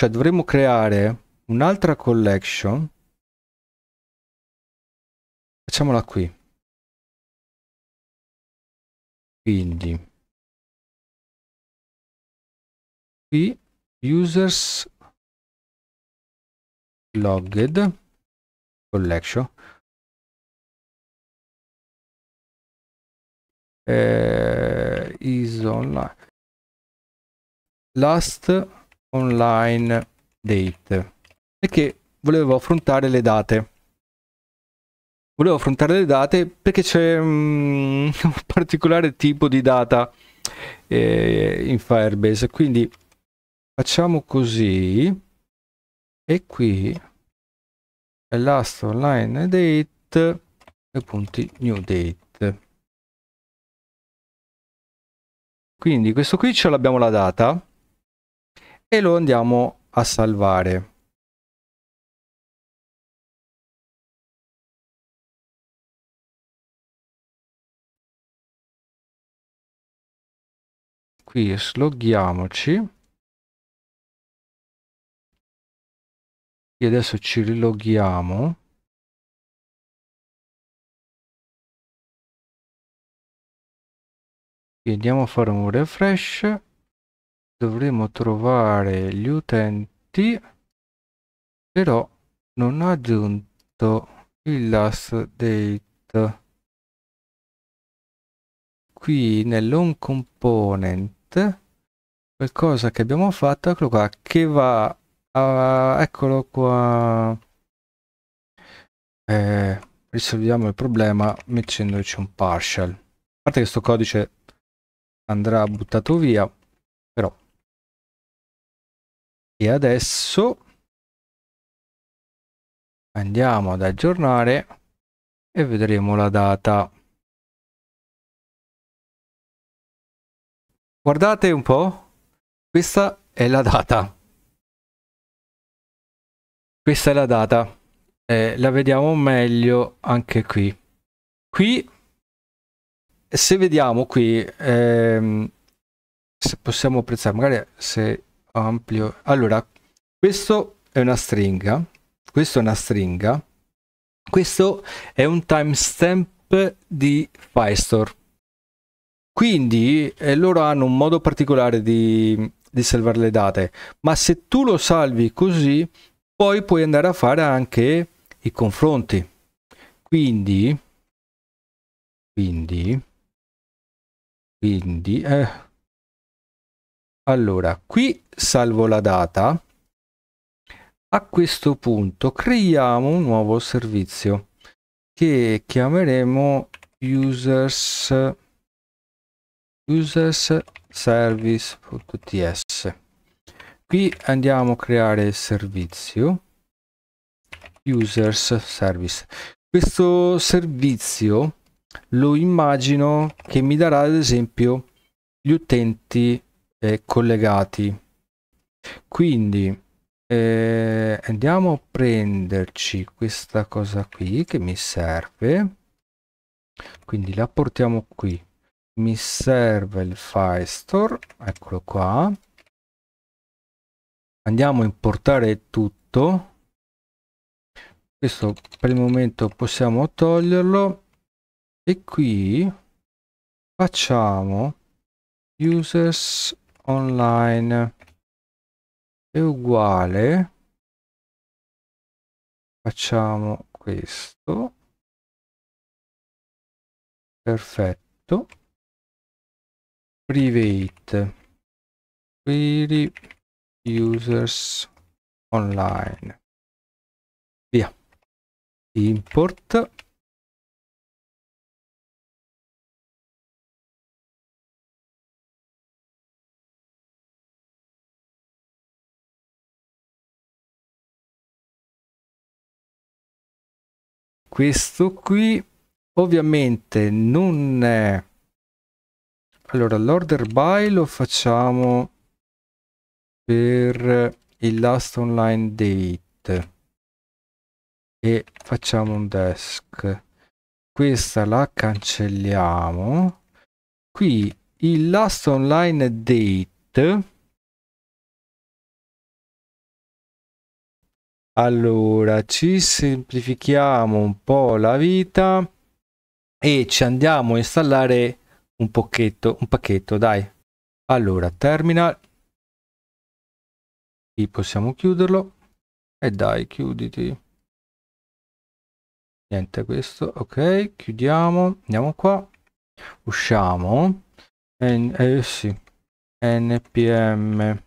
Cioè dovremmo creare un'altra collection. Facciamola qui. Quindi qui users logged collection eh, is online last online date è che volevo affrontare le date volevo affrontare le date perché c'è mm, un particolare tipo di data eh, in Firebase quindi facciamo così e qui è last online date e punti new date quindi questo qui ce l'abbiamo la data e lo andiamo a salvare. Qui sloghiamoci. E adesso ci riloghiamo. E andiamo a fare un refresh dovremo trovare gli utenti però non ha aggiunto il last date qui nell'on component qualcosa che abbiamo fatto eccolo qua che va a, eccolo qua eh, risolviamo il problema mettendoci un partial a parte che questo codice andrà buttato via e adesso andiamo ad aggiornare e vedremo la data guardate un po questa è la data questa è la data eh, la vediamo meglio anche qui qui se vediamo qui ehm, se possiamo apprezzare magari se ampio allora questo è una stringa questo è una stringa questo è un timestamp di Firestore quindi eh, loro hanno un modo particolare di, di salvare le date ma se tu lo salvi così poi puoi andare a fare anche i confronti quindi quindi quindi eh, allora, qui salvo la data. A questo punto creiamo un nuovo servizio che chiameremo users, users service.ts. Qui andiamo a creare servizio users service. Questo servizio lo immagino che mi darà ad esempio gli utenti eh, collegati quindi eh, andiamo a prenderci questa cosa qui che mi serve quindi la portiamo qui mi serve il file store eccolo qua andiamo a importare tutto questo per il momento possiamo toglierlo e qui facciamo users online è uguale facciamo questo perfetto private query users online via import questo qui ovviamente non è allora l'order by lo facciamo per il last online date e facciamo un desk questa la cancelliamo qui il last online date Allora, ci semplifichiamo un po' la vita e ci andiamo a installare un pacchetto, un pacchetto, dai. Allora, terminal. Qui possiamo chiuderlo. E dai, chiuditi. Niente questo, ok, chiudiamo, andiamo qua. Usciamo. N eh, sì. npm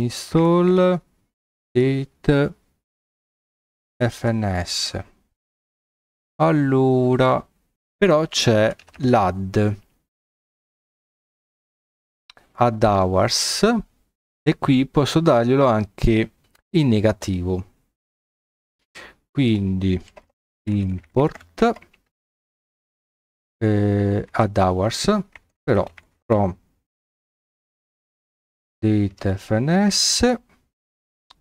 install date fns allora però c'è l'add add hours e qui posso darglielo anche in negativo quindi import eh, add hours però from date fns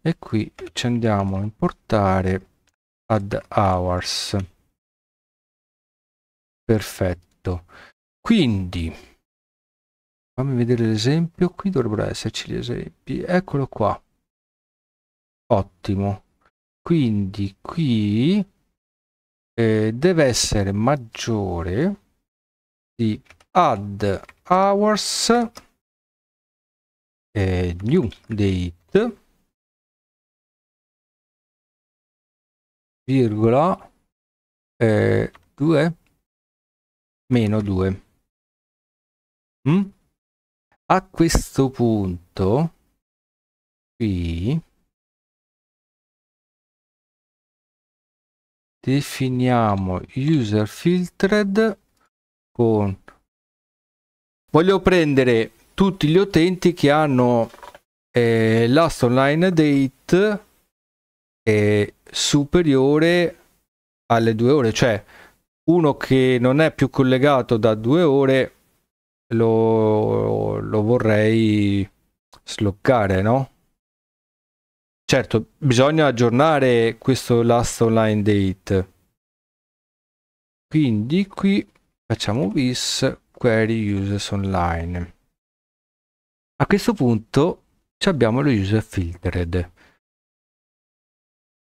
e qui ci andiamo a importare add hours perfetto quindi fammi vedere l'esempio qui dovrebbero esserci gli esempi eccolo qua ottimo quindi qui eh, deve essere maggiore di add hours eh, new date virgola eh, 2 meno 2 mm? a questo punto qui definiamo user filtered con voglio prendere tutti gli utenti che hanno eh, last online date eh, superiore alle due ore, cioè uno che non è più collegato da due ore lo, lo vorrei sloccare, no? Certo, bisogna aggiornare questo last online date. Quindi qui facciamo this query users online. A questo punto abbiamo lo user filtered.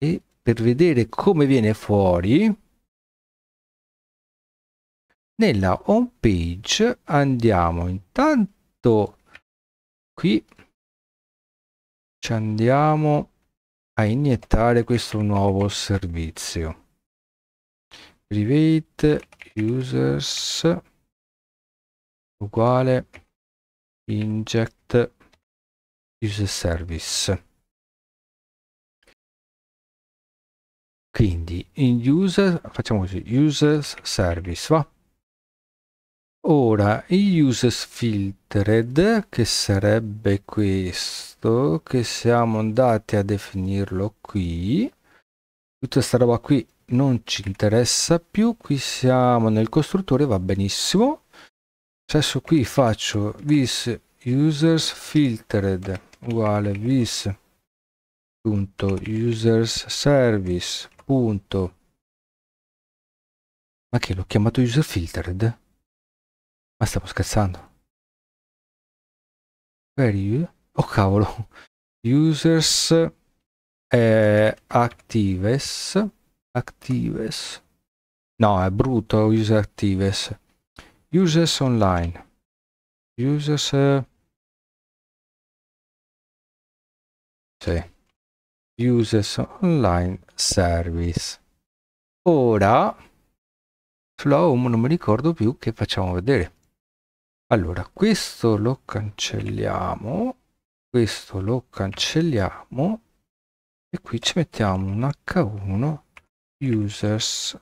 E per vedere come viene fuori nella home page andiamo intanto qui ci andiamo a iniettare questo nuovo servizio private users uguale inject user service quindi in user facciamo così users service va ora i users filtered che sarebbe questo che siamo andati a definirlo qui tutta sta roba qui non ci interessa più qui siamo nel costruttore va benissimo adesso qui faccio this users filtered uguale this.userservice appunto. Ma che l'ho chiamato user filtered? Ma stavo scherzando. Per you? Oh cavolo. Users eh, actives. Actives. No, è brutto user actives. Users online. Users... Eh... Sì. Uses Online Service. Ora, sulla home non mi ricordo più che facciamo vedere. Allora, questo lo cancelliamo, questo lo cancelliamo e qui ci mettiamo un H1 Users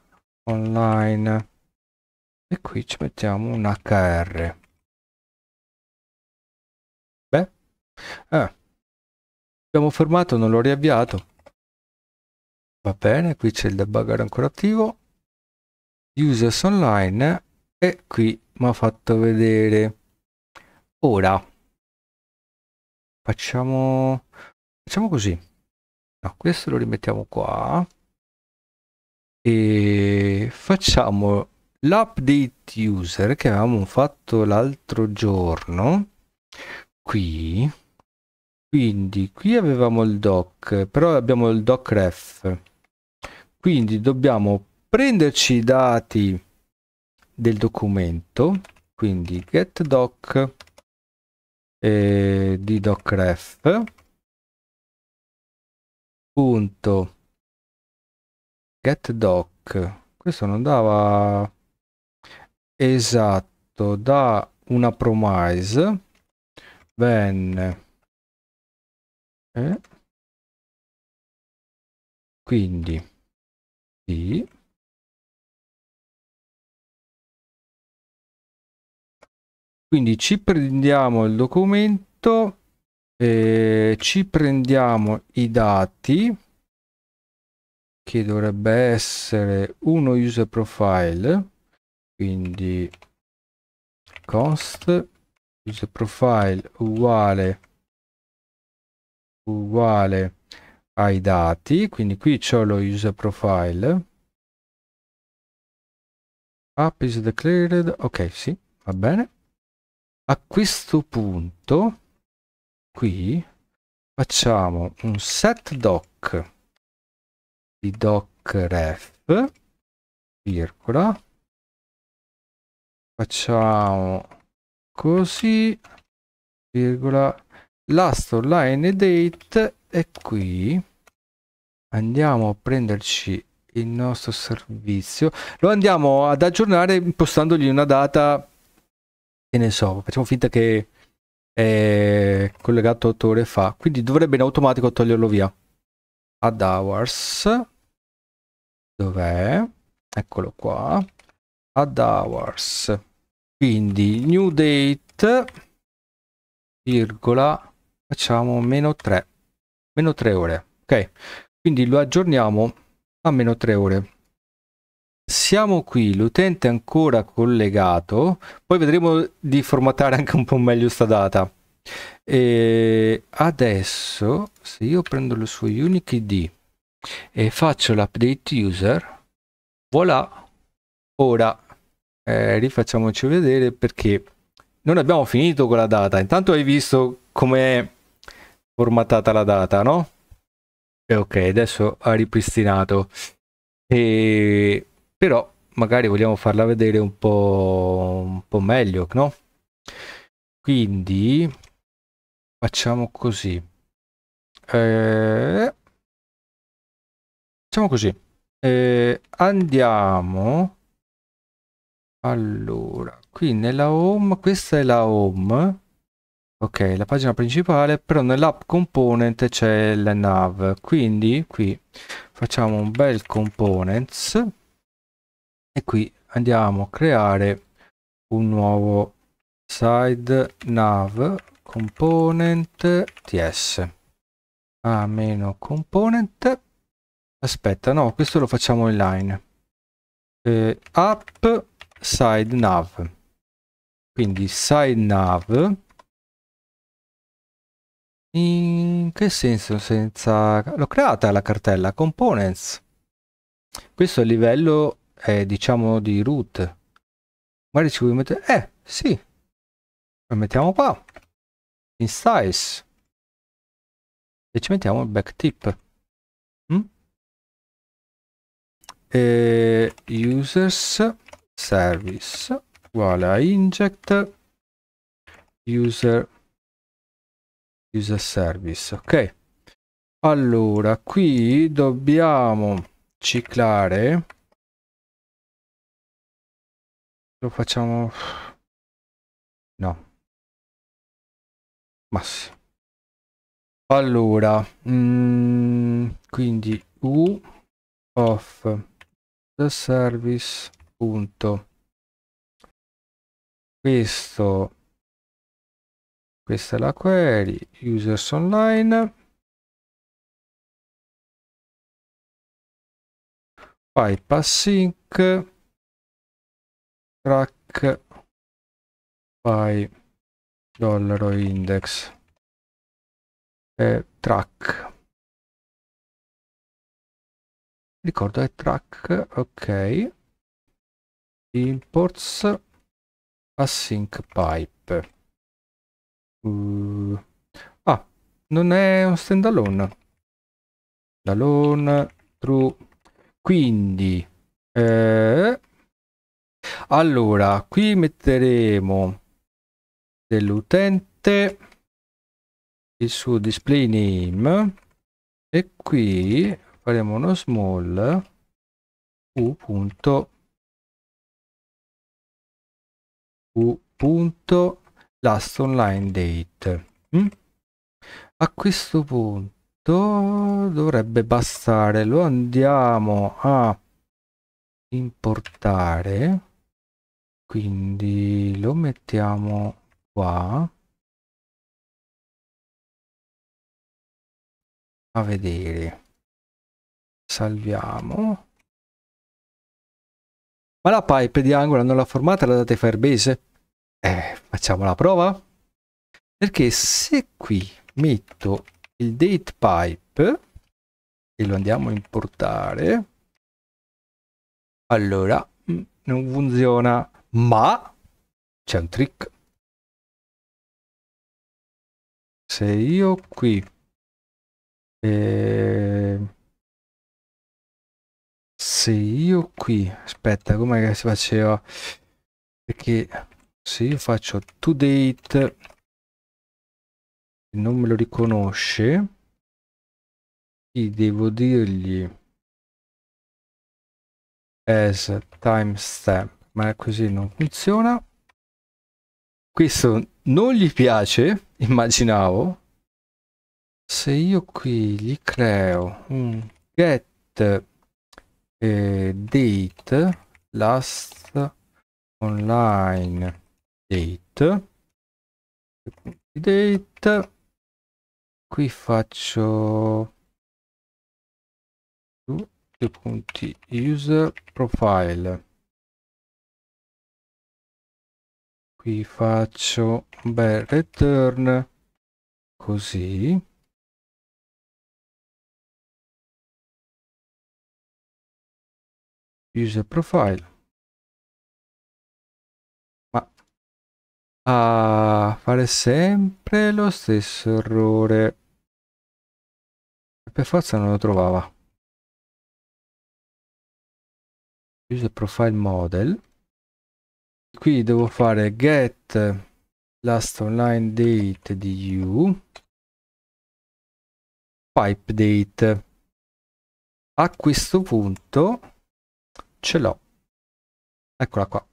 Online e qui ci mettiamo un HR. Beh, eh. Abbiamo fermato, non l'ho riavviato. Va bene, qui c'è il debugger ancora attivo. Users online e qui mi ha fatto vedere. Ora facciamo facciamo così. No, questo lo rimettiamo qua e facciamo l'update user che avevamo fatto l'altro giorno qui quindi qui avevamo il doc però abbiamo il doc ref quindi dobbiamo prenderci i dati del documento quindi get doc eh, di doc ref punto get doc questo non dava esatto da una promise ben eh? quindi sì quindi ci prendiamo il documento eh, ci prendiamo i dati che dovrebbe essere uno user profile quindi const user profile uguale uguale ai dati, quindi qui c'ho lo user profile. App is declared, ok sì, va bene. A questo punto, qui, facciamo un set doc di doc ref, virgola, facciamo così, virgola, l'astro line date è qui andiamo a prenderci il nostro servizio lo andiamo ad aggiornare impostandogli una data che ne so facciamo finta che è collegato 8 ore fa quindi dovrebbe in automatico toglierlo via ad hours dov'è eccolo qua ad hours quindi new date virgola facciamo meno 3 meno 3 ore ok quindi lo aggiorniamo a meno 3 ore siamo qui l'utente è ancora collegato poi vedremo di formattare anche un po' meglio sta data e adesso se io prendo lo suo unique id e faccio l'update user voilà ora eh, rifacciamoci vedere perché non abbiamo finito con la data intanto hai visto come formattata la data, no? E ok, adesso ha ripristinato. E... Però magari vogliamo farla vedere un po', un po' meglio, no? Quindi facciamo così. Eh... Facciamo così. Eh, andiamo allora qui nella home questa è la home Ok, la pagina principale, però nell'app component c'è nav quindi qui facciamo un bel components e qui andiamo a creare un nuovo side nav component ts a meno component aspetta no questo lo facciamo online eh, app side nav quindi side nav in che senso senza... L'ho creata la cartella components. Questo è il livello, eh, diciamo, di root. Magari ci vuoi mettere... Eh, sì. Lo mettiamo qua. In size. E ci mettiamo il backtip. tip. Mm? E users service uguale a inject user user service ok allora qui dobbiamo ciclare lo facciamo no ma allora mm, quindi u of the service punto questo questa è la query users online bypass sync track by dollaro index e track ricordo è track ok imports async pipe Uh, ah, non è un standalone. alone. true. Quindi, eh, allora, qui metteremo dell'utente il suo display name e qui faremo uno small u punto u punto last online date mm? a questo punto dovrebbe bastare lo andiamo a importare quindi lo mettiamo qua a vedere salviamo ma la pipe di Angola non l'ha formata la date Firebase? Eh, facciamo la prova. Perché se qui metto il date pipe e lo andiamo a importare, allora mm, non funziona, ma c'è un trick. Se io qui eh, se io qui aspetta com'è che si faceva perché se io faccio to date non me lo riconosce e devo dirgli as timestamp ma così non funziona questo non gli piace immaginavo se io qui gli creo un get eh, date last online date date qui faccio due punti user profile qui faccio un bel return così user profile a fare sempre lo stesso errore. Per forza non lo trovava. use profile model. Qui devo fare get last online date di you pipe date. A questo punto ce l'ho. Eccola qua.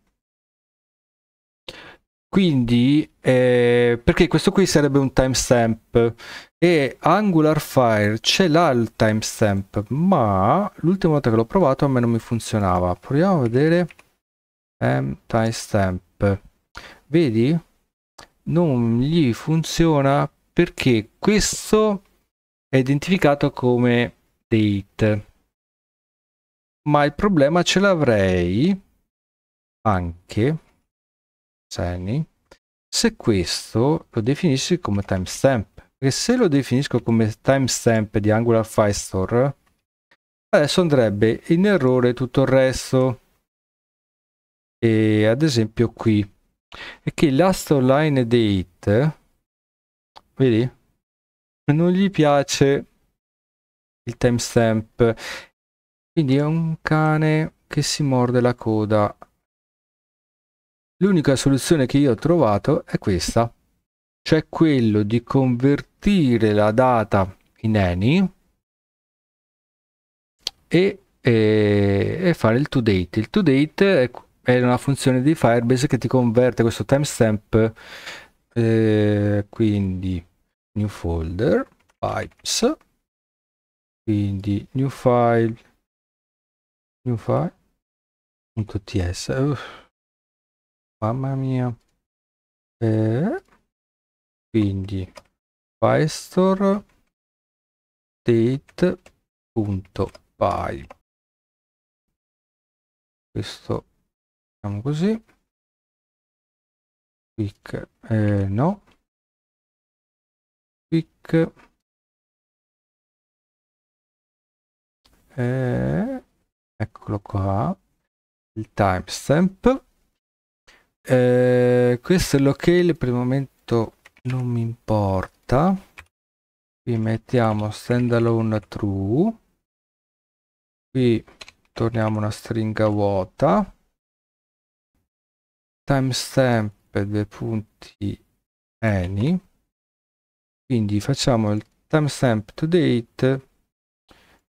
Quindi, eh, perché questo qui sarebbe un timestamp e Angular AngularFire ce l'ha il timestamp, ma l'ultima volta che l'ho provato a me non mi funzionava. Proviamo a vedere um, timestamp. Vedi? Non gli funziona perché questo è identificato come date. Ma il problema ce l'avrei anche anni se questo lo definisci come timestamp. Perché se lo definisco come timestamp di Angular Firestore, adesso andrebbe in errore tutto il resto. E ad esempio qui. E che last online date, vedi? Non gli piace il timestamp. Quindi è un cane che si morde la coda. L'unica soluzione che io ho trovato è questa, cioè quello di convertire la data in any e, e, e fare il toDate. Il toDate è, è, una funzione di Firebase che ti converte questo timestamp, eh, quindi new folder, pipes, quindi new file, new file.ts, Mamma mia. Eh, quindi Paestor date.py questo facciamo così quick eh, no quick eh, eccolo qua il timestamp eh, questo è l'occhio, per il momento non mi importa. Qui mettiamo standalone true. Qui torniamo una stringa vuota. Timestamp due punti any. Quindi facciamo il timestamp to date.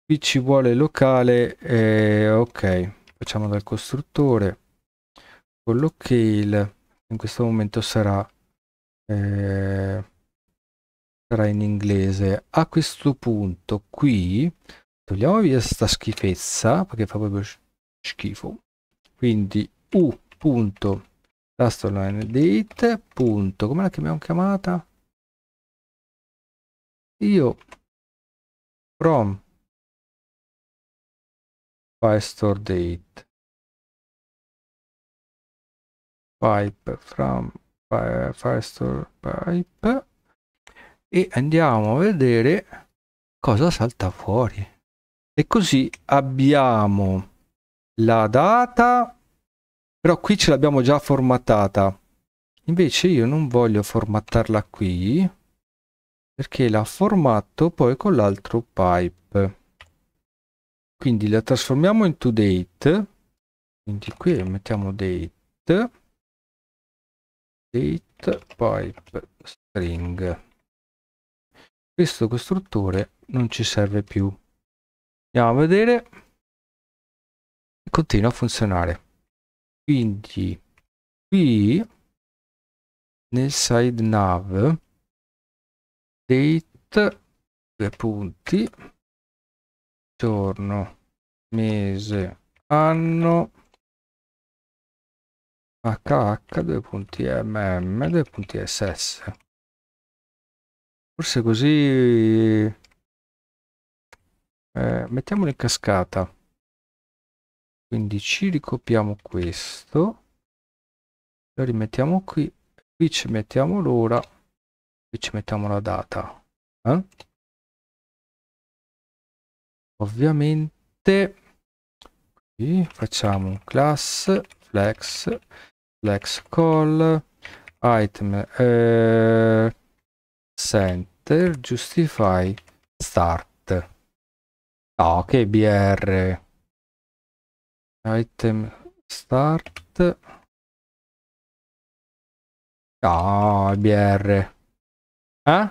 Qui ci vuole locale. Eh, ok, facciamo dal costruttore quello che il in questo momento sarà eh, sarà in inglese a questo punto qui togliamo via sta schifezza perché fa proprio schifo quindi u punto tasto line date punto come la chiamiamo chiamata io from file store date pipe from firestore pipe e andiamo a vedere cosa salta fuori e così abbiamo la data però qui ce l'abbiamo già formattata invece io non voglio formattarla qui perché la formatto poi con l'altro pipe quindi la trasformiamo in to date quindi qui mettiamo date date pipe string questo costruttore non ci serve più andiamo a vedere e continua a funzionare quindi qui nel side nav date due punti giorno mese anno hh2.mm, 2.ss. Forse così... Eh, mettiamolo in cascata. Quindi ci ricopiamo questo. Lo rimettiamo qui. Qui ci mettiamo l'ora. Qui ci mettiamo la data. Eh? Ovviamente qui facciamo un class flex flex call item eh, center justify start ah ok br item start ah br eh?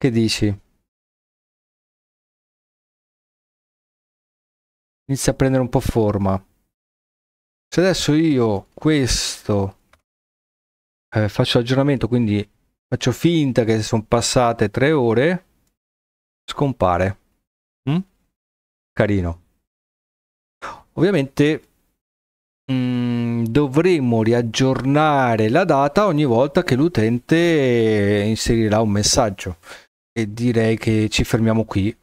che dici? inizia a prendere un po' forma se adesso io questo eh, faccio l'aggiornamento quindi faccio finta che sono passate tre ore scompare mm? carino ovviamente mm, dovremo riaggiornare la data ogni volta che l'utente inserirà un messaggio e direi che ci fermiamo qui